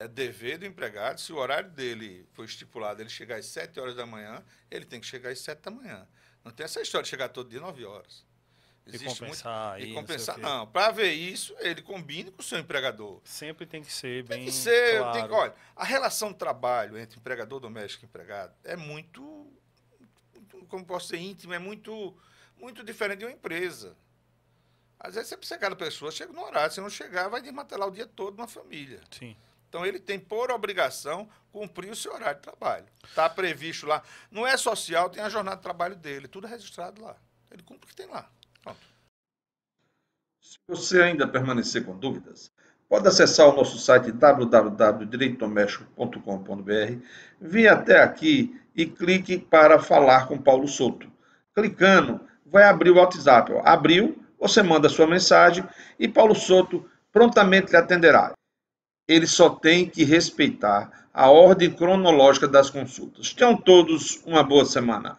é dever do empregado, se o horário dele foi estipulado, ele chegar às 7 horas da manhã, ele tem que chegar às 7 da manhã. Não tem essa história de chegar todo dia 9 horas. Existe e compensar muito, aí, e compensar. Não, não para ver isso, ele combine com o seu empregador. Sempre tem que ser bem. Tem que ser. Claro. Tem que, olha, a relação de trabalho entre empregador doméstico e empregado é muito, muito. Como posso ser íntima, é muito, muito diferente de uma empresa. Às vezes você é precisa cada pessoa, chega no horário, se não chegar, vai desmantelar o dia todo na família. Sim. Então ele tem por obrigação cumprir o seu horário de trabalho. Está previsto lá. Não é social, tem a jornada de trabalho dele, tudo é registrado lá. Ele cumpre o que tem lá. Pronto. Se você ainda permanecer com dúvidas, pode acessar o nosso site www.direitodoméstico.com.br, vir até aqui e clique para falar com Paulo Souto. Clicando, vai abrir o WhatsApp. Abriu, você manda sua mensagem e Paulo Souto prontamente lhe atenderá ele só tem que respeitar a ordem cronológica das consultas. Tenham todos uma boa semana.